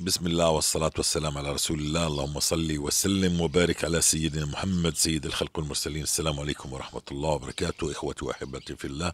بسم الله والصلاة والسلام على رسول الله اللهم صل وسلم وبارك على سيدنا محمد سيد الخلق والمرسلين السلام عليكم ورحمة الله وبركاته إخوتي وأحبتي في الله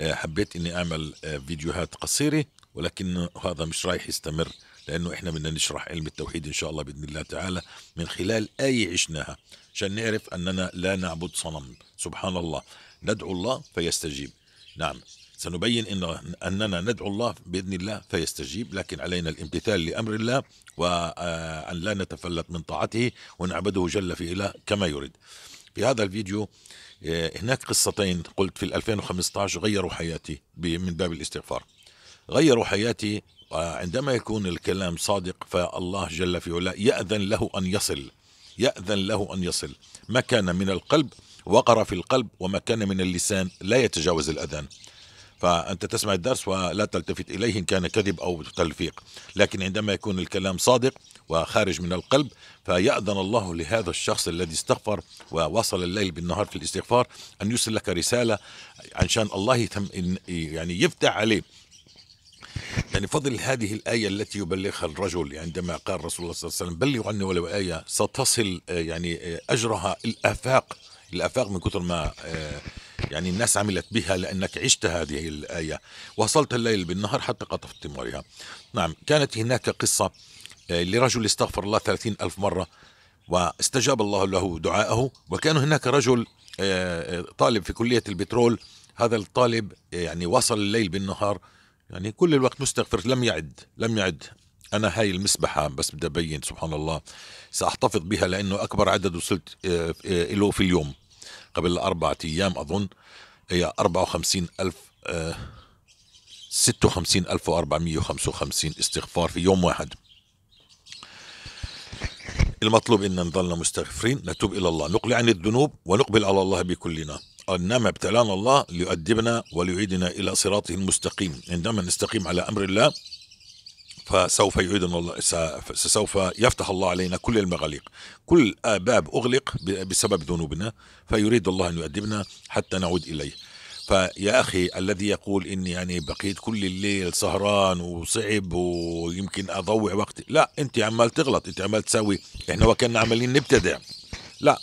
آه، حبيت أني أعمل آه، فيديوهات قصيرة ولكن هذا مش رايح يستمر لأنه إحنا بدنا نشرح علم التوحيد إن شاء الله بإذن الله تعالى من خلال آية عشناها عشان نعرف أننا لا نعبد صنم سبحان الله ندعو الله فيستجيب نعم سنبين إن أننا ندعو الله بإذن الله فيستجيب لكن علينا الامتثال لأمر الله وأن لا نتفلت من طاعته ونعبده جل في إله كما يريد في هذا الفيديو آه، هناك قصتين قلت في 2015 غيروا حياتي من باب الاستغفار غيروا حياتي آه، عندما يكون الكلام صادق فالله جل في علاه يأذن له أن يصل يأذن له أن يصل ما كان من القلب وقر في القلب وما كان من اللسان لا يتجاوز الأذان فأنت تسمع الدرس ولا تلتفت إليه إن كان كذب أو تلفيق لكن عندما يكون الكلام صادق وخارج من القلب فيأذن الله لهذا الشخص الذي استغفر ووصل الليل بالنهار في الاستغفار أن يرسل لك رسالة عشان الله يتم يعني يفتح عليه يعني فضل هذه الآية التي يبلغها الرجل عندما قال رسول الله صلى الله عليه وسلم بلغ عني ولو آية ستصل آه، يعني آه، أجرها الآفاق الآفاق من كثر ما آه، يعني الناس عملت بها لأنك عشت هذه الآية وصلت الليل بالنهار حتى قطفت ثمارها نعم كانت هناك قصة آه، لرجل استغفر الله ثلاثين ألف مرة واستجاب الله له دعاءه وكان هناك رجل آه، آه، طالب في كلية البترول هذا الطالب يعني وصل الليل بالنهار يعني كل الوقت مستغفر لم يعد لم يعد أنا هاي المسبحة بس بدي أبين سبحان الله سأحتفظ بها لأنه أكبر عدد وصلت له في اليوم قبل أربعة أيام أظن هي 54 ألف آه، وخمسة 56455 استغفار في يوم واحد المطلوب أن نظلنا مستغفرين نتوب إلى الله نقلع عن الذنوب ونقبل على الله بكلنا إنما ابتلانا الله ليؤدبنا وليعيدنا إلى صراطه المستقيم عندما نستقيم على أمر الله فسوف يعيدنا الله سوف يفتح الله علينا كل المغاليق كل باب أغلق بسبب ذنوبنا فيريد الله أن يؤدبنا حتى نعود إليه فيا أخي الذي يقول إني يعني بقيت كل الليل سهران وصعب ويمكن أضوع وقتي لا أنت عمال تغلط أنت عمال تسوي إحنا وكنا عمالين نبتدع لا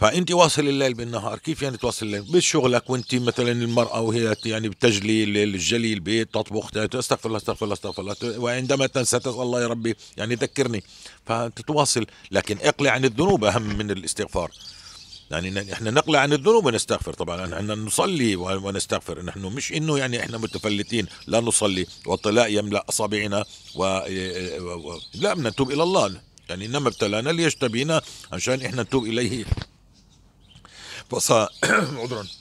فانت واصل الليل بالنهار كيف يعني تواصل الليل بشغلك وانت مثلا المراه وهي يعني بتجلي الجلي البيت تطبخ استغفر الله استغفر الله استغفر الله وعندما تنسى الله يا ربي يعني ذكرني فتتواصل لكن اقلع عن الذنوب اهم من الاستغفار يعني احنا نقلع عن الذنوب ونستغفر طبعا احنا نصلي ونستغفر نحن مش انه يعني احنا متفلتين لا نصلي والطلاء يملا اصابعنا و... و... لا نتوب الى الله يعني انما ابتلانا ليجتبينا عشان احنا نتوب اليه بصا عذرا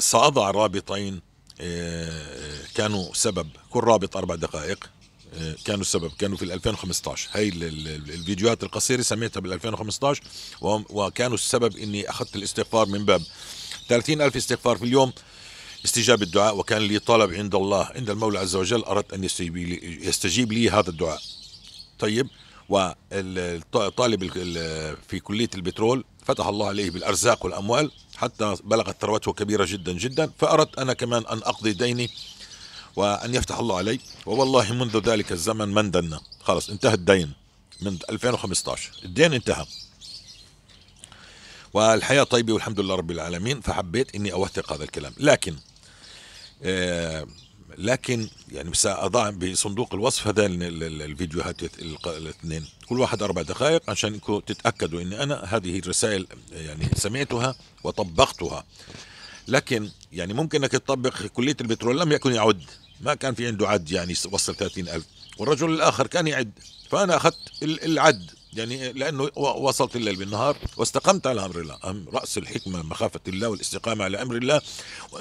سأضع رابطين آه، كانوا سبب كل رابط أربع دقائق آه، كانوا السبب كانوا في 2015 هاي الفيديوهات القصيرة سميتها بال 2015 وكانوا السبب إني أخذت الاستغفار من باب 30 ألف استغفار في اليوم استجاب الدعاء وكان لي طلب عند الله عند المولى عز وجل أردت أن يستجيب لي, يستجيب لي هذا الدعاء طيب والطالب في كلية البترول فتح الله عليه بالأرزاق والأموال حتى بلغت ثروته كبيرة جدا جدا فأردت أنا كمان أن أقضي ديني وأن يفتح الله علي ووالله منذ ذلك الزمن من دنا خلاص انتهى الدين من 2015 الدين انتهى والحياة طيبة والحمد لله رب العالمين فحبيت أني أوثق هذا الكلام لكن آه لكن يعني بس اضع بصندوق الوصف هذا الفيديوهات الاثنين كل واحد اربع دقائق عشان تتاكدوا ان انا هذه الرسائل يعني سمعتها وطبقتها لكن يعني ممكن انك تطبق كليه البترول لم يكن يعد ما كان في عنده عد يعني وصل 30000 والرجل الاخر كان يعد فانا اخذت العد يعني لانه وصلت الليل بالنهار واستقمت على امر الله راس الحكمه مخافه الله والاستقامه على امر الله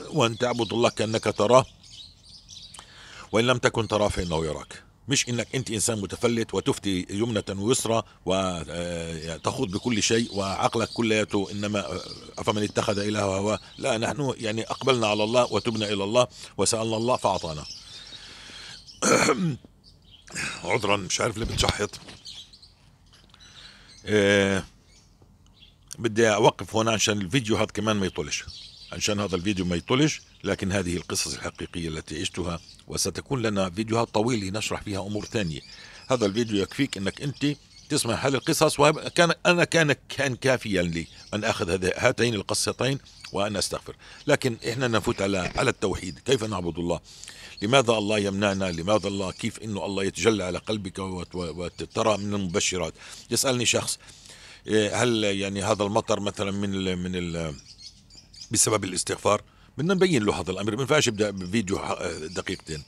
وان تعبد الله كانك تراه وإن لم تكن تراه فإنه يراك مش انك انت انسان متفلت وتفتي يمنة ويسرى وتخوض آه، يعني بكل شيء وعقلك كلياته انما آه، افمن اتخذ الهه هواه لا نحن يعني اقبلنا على الله وتبنا الى الله وسالنا الله فاعطانا عذرا مش عارف ليه بتشحط آه، بدي اوقف هنا عشان الفيديو هذا كمان ما يطولش عشان هذا الفيديو ما يطولش لكن هذه القصص الحقيقية التي عشتها وستكون لنا فيديوهات طويلة نشرح فيها أمور ثانية هذا الفيديو يكفيك أنك أنت تسمع هذه القصص وكان أنا كان كان كافيا لي أن أخذ هاتين القصتين وأن أستغفر لكن إحنا نفوت على على التوحيد كيف نعبد الله لماذا الله يمنعنا لماذا الله كيف أنه الله يتجلى على قلبك وترى من المبشرات يسألني شخص إيه، هل يعني هذا المطر مثلا من الـ من ال بسبب الاستغفار بدنا نبين له هذا الامر ما ينفعش ابدا بفيديو دقيقتين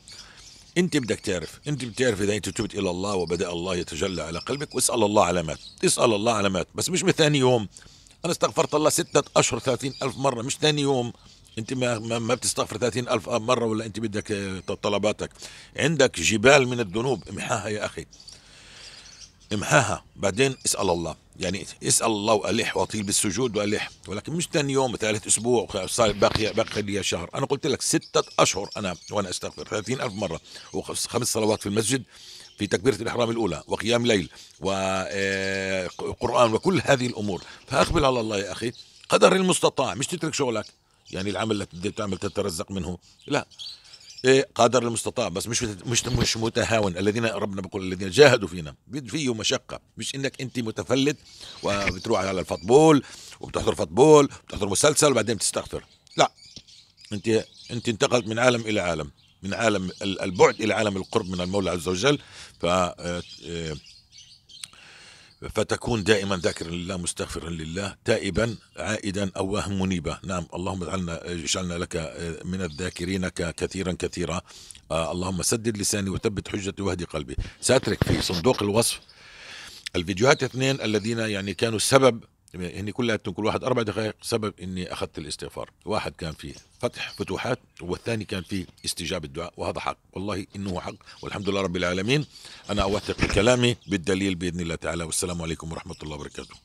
انت بدك تعرف انت بتعرف اذا انت تبت الى الله وبدا الله يتجلى على قلبك واسال الله علامات اسال الله علامات بس مش من ثاني يوم انا استغفرت الله ستة اشهر ثلاثين الف مره مش ثاني يوم انت ما ما بتستغفر ثلاثين الف مره ولا انت بدك طلباتك عندك جبال من الذنوب امحاها يا اخي امحاها بعدين اسال الله يعني اسال الله والح واطيل بالسجود والح ولكن مش ثاني يوم ثالث اسبوع صار باقي باقي لي شهر انا قلت لك سته اشهر انا وانا استغفر 30000 مره وخمس صلوات في المسجد في تكبيرة الإحرام الأولى وقيام ليل وقرآن آه، وكل هذه الأمور فأقبل على الله يا أخي قدر المستطاع مش تترك شغلك يعني العمل اللي تعمل تترزق منه لا إيه، قدر المستطاع بس مش مش مش متهاون الذين ربنا بيقول الذين جاهدوا فينا فيه مشقه مش انك انت متفلت وبتروح على الفطبول وبتحضر فطبول بتحضر مسلسل وبعدين بتستغفر لا انت انت انتقلت من عالم الى عالم من عالم البعد الى عالم القرب من المولى عز وجل ف آه، آه، فتكون دائما ذاكرا لله مستغفرا لله تائبا عائدا أواه منيبا نعم اللهم اجعلنا اجعلنا لك آه، من الذاكرين كثيرا كثيرا آه، اللهم سدد لساني وثبت حجتي واهدي قلبي سأترك في صندوق الوصف الفيديوهات اثنين الذين يعني كانوا السبب هني يعني كلها كل واحد اربع دقائق سبب اني اخذت الاستغفار، واحد كان في فتح فتوحات والثاني كان في استجابه دعاء وهذا حق، والله انه حق والحمد لله رب العالمين انا اوثق كلامي بالدليل باذن الله تعالى والسلام عليكم ورحمه الله وبركاته.